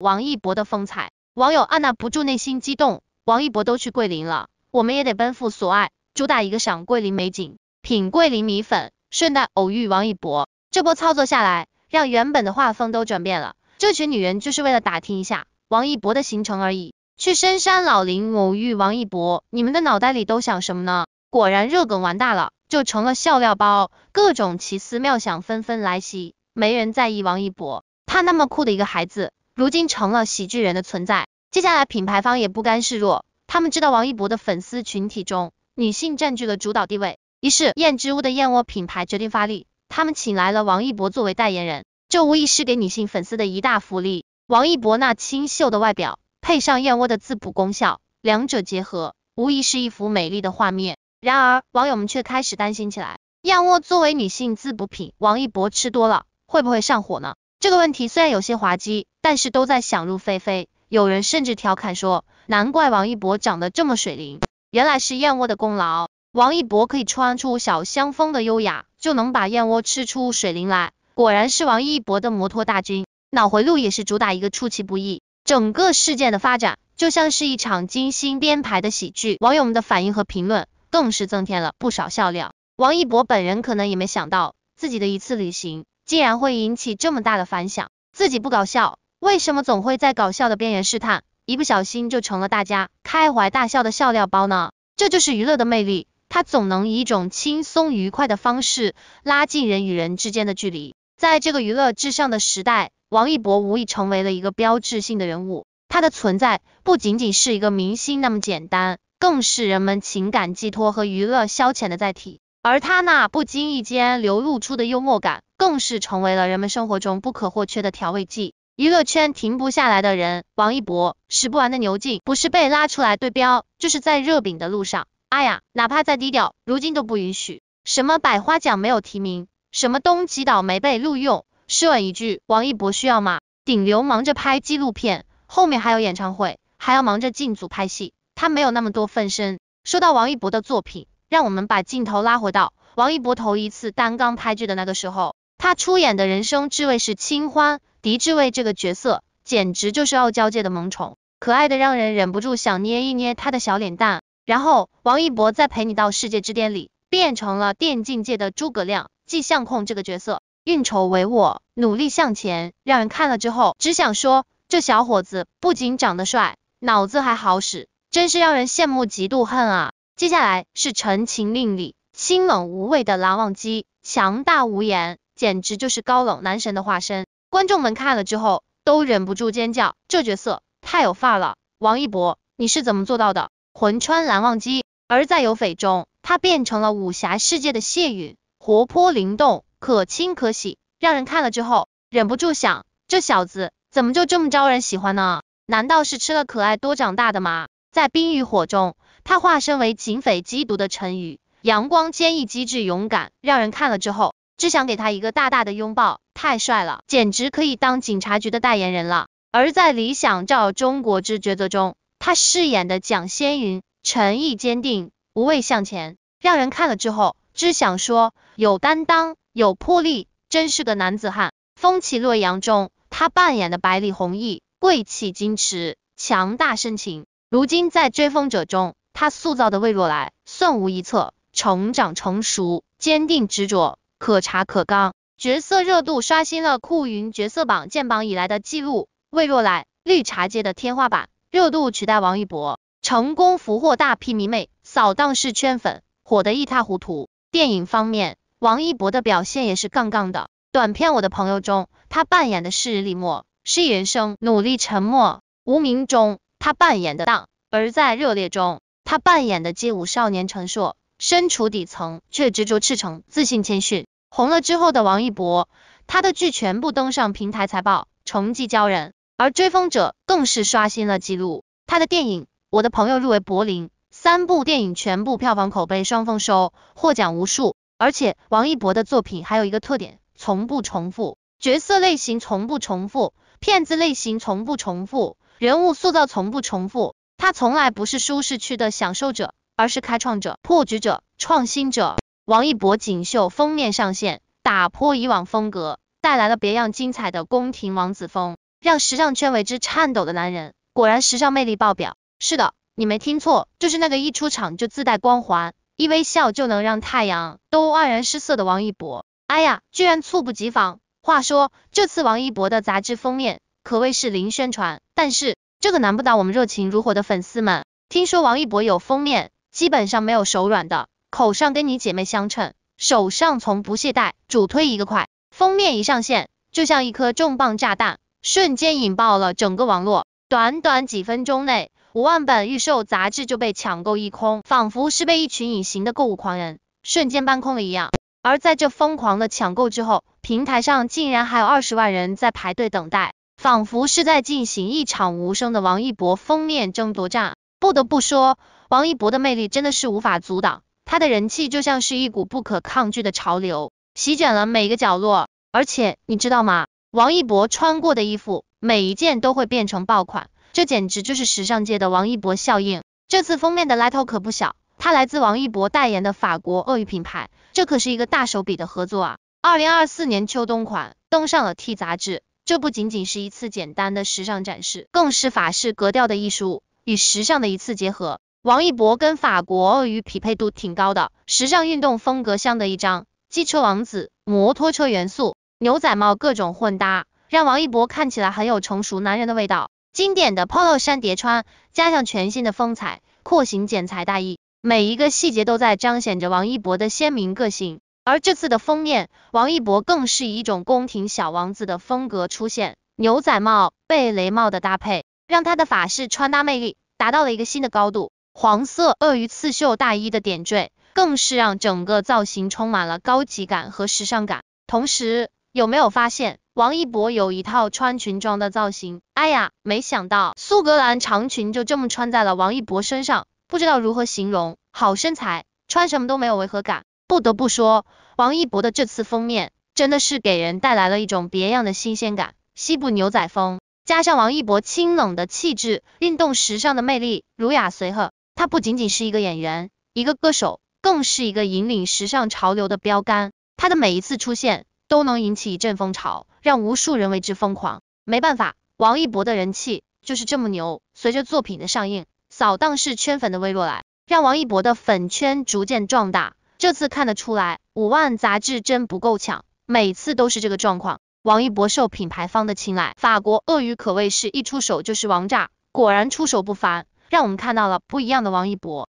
王一博的风采，网友按捺不住内心激动。王一博都去桂林了，我们也得奔赴所爱，主打一个赏桂林美景，品桂林米粉，顺带偶遇王一博。这波操作下来，让原本的画风都转变了。这群女人就是为了打听一下王一博的行程而已，去深山老林偶遇王一博，你们的脑袋里都想什么呢？果然热梗玩大了，就成了笑料包，各种奇思妙想纷纷来袭，没人在意王一博，他那么酷的一个孩子。如今成了喜剧人的存在。接下来，品牌方也不甘示弱，他们知道王一博的粉丝群体中女性占据了主导地位，于是燕之屋的燕窝品牌决定发力，他们请来了王一博作为代言人，这无疑是给女性粉丝的一大福利。王一博那清秀的外表，配上燕窝的滋补功效，两者结合，无疑是一幅美丽的画面。然而，网友们却开始担心起来，燕窝作为女性滋补品，王一博吃多了会不会上火呢？这个问题虽然有些滑稽，但是都在想入非非。有人甚至调侃说，难怪王一博长得这么水灵，原来是燕窝的功劳。王一博可以穿出小香风的优雅，就能把燕窝吃出水灵来。果然是王一博的摩托大军，脑回路也是主打一个出其不意。整个事件的发展就像是一场精心编排的喜剧，网友们的反应和评论更是增添了不少笑料。王一博本人可能也没想到，自己的一次旅行。竟然会引起这么大的反响，自己不搞笑，为什么总会在搞笑的边缘试探，一不小心就成了大家开怀大笑的笑料包呢？这就是娱乐的魅力，它总能以一种轻松愉快的方式拉近人与人之间的距离。在这个娱乐至上的时代，王一博无疑成为了一个标志性的人物。他的存在不仅仅是一个明星那么简单，更是人们情感寄托和娱乐消遣的载体。而他那不经意间流露出的幽默感。更是成为了人们生活中不可或缺的调味剂。娱乐圈停不下来的人，王一博使不完的牛劲，不是被拉出来对标，就是在热饼的路上。哎呀，哪怕再低调，如今都不允许。什么百花奖没有提名，什么东极岛没被录用，试问一句，王一博需要吗？顶流忙着拍纪录片，后面还有演唱会，还要忙着进组拍戏，他没有那么多分身。说到王一博的作品，让我们把镜头拉回到王一博头一次单刚拍剧的那个时候。他出演的人生至味是清欢，狄至味这个角色简直就是傲娇界的萌宠，可爱的让人忍不住想捏一捏他的小脸蛋。然后王一博在陪你到世界之巅里变成了电竞界的诸葛亮，技相控这个角色运筹帷幄，努力向前，让人看了之后只想说，这小伙子不仅长得帅，脑子还好使，真是让人羡慕嫉妒恨啊。接下来是《陈情令》里心冷无畏的蓝忘机，强大无言。简直就是高冷男神的化身，观众们看了之后都忍不住尖叫，这角色太有范了！王一博你是怎么做到的？魂穿蓝忘机，而在有匪中，他变成了武侠世界的谢允，活泼灵动，可亲可喜，让人看了之后忍不住想，这小子怎么就这么招人喜欢呢？难道是吃了可爱多长大的吗？在冰与火中，他化身为警匪缉毒的陈宇，阳光坚毅、机智勇敢，让人看了之后。只想给他一个大大的拥抱，太帅了，简直可以当警察局的代言人了。而在《理想照中国》之抉择中，他饰演的蒋先云，诚意坚定，无畏向前，让人看了之后只想说有担当、有魄力，真是个男子汉。风起洛阳中，他扮演的百里弘毅，贵气矜持，强大深情。如今在《追风者》中，他塑造的魏若来，算无一策，成长成熟，坚定执着。可查可刚。角色热度刷新了酷云角色榜建榜以来的记录。魏若来，绿茶界的天花板，热度取代王一博，成功俘获大批迷妹，扫荡式圈粉，火得一塌糊涂。电影方面，王一博的表现也是杠杠的。短片我的朋友中，他扮演的是李默，是原生努力沉默无名中，他扮演的荡而在热烈中，他扮演的街舞少年陈硕，身处底层，却执着赤诚，自信谦逊。红了之后的王一博，他的剧全部登上平台财报，成绩骄人，而《追风者》更是刷新了纪录。他的电影《我的朋友》入围柏林，三部电影全部票房口碑双丰收，获奖无数。而且王一博的作品还有一个特点，从不重复角色类型，从不重复片子类型，从不重复人物塑造，从不重复。他从来不是舒适区的享受者。而是开创者、破局者、创新者。王一博锦绣封面上线，打破以往风格，带来了别样精彩的宫廷王子风，让时尚圈为之颤抖的男人，果然时尚魅力爆表。是的，你没听错，就是那个一出场就自带光环，一微笑就能让太阳都黯然失色的王一博。哎呀，居然猝不及防。话说，这次王一博的杂志封面可谓是零宣传，但是这个难不倒我们热情如火的粉丝们。听说王一博有封面。基本上没有手软的，口上跟你姐妹相称，手上从不懈怠，主推一个快。封面一上线，就像一颗重磅炸弹，瞬间引爆了整个网络。短短几分钟内，五万本预售杂志就被抢购一空，仿佛是被一群隐形的购物狂人瞬间搬空了一样。而在这疯狂的抢购之后，平台上竟然还有二十万人在排队等待，仿佛是在进行一场无声的王一博封面争夺战。不得不说。王一博的魅力真的是无法阻挡，他的人气就像是一股不可抗拒的潮流，席卷了每个角落。而且你知道吗？王一博穿过的衣服，每一件都会变成爆款，这简直就是时尚界的王一博效应。这次封面的来头可不小，它来自王一博代言的法国鳄鱼品牌，这可是一个大手笔的合作啊！二零二四年秋冬款登上了 T 杂志，这不仅仅是一次简单的时尚展示，更是法式格调的艺术与时尚的一次结合。王一博跟法国鳄鱼匹配度挺高的，时尚运动风格像的一张，机车王子，摩托车元素，牛仔帽各种混搭，让王一博看起来很有成熟男人的味道。经典的 polo 衫叠穿，加上全新的风采，廓形剪裁大衣，每一个细节都在彰显着王一博的鲜明个性。而这次的封面，王一博更是以一种宫廷小王子的风格出现，牛仔帽、贝雷帽的搭配，让他的法式穿搭魅力达到了一个新的高度。黄色鳄鱼刺绣大衣的点缀，更是让整个造型充满了高级感和时尚感。同时，有没有发现王一博有一套穿裙装的造型？哎呀，没想到苏格兰长裙就这么穿在了王一博身上，不知道如何形容，好身材，穿什么都没有违和感。不得不说，王一博的这次封面真的是给人带来了一种别样的新鲜感。西部牛仔风，加上王一博清冷的气质，运动时尚的魅力，儒雅随和。他不仅仅是一个演员、一个歌手，更是一个引领时尚潮流的标杆。他的每一次出现都能引起一阵风潮，让无数人为之疯狂。没办法，王一博的人气就是这么牛。随着作品的上映，扫荡式圈粉的微落来，让王一博的粉圈逐渐壮大。这次看得出来，五万杂志真不够抢，每次都是这个状况。王一博受品牌方的青睐，法国鳄鱼可谓是一出手就是王炸，果然出手不凡。让我们看到了不一样的王一博。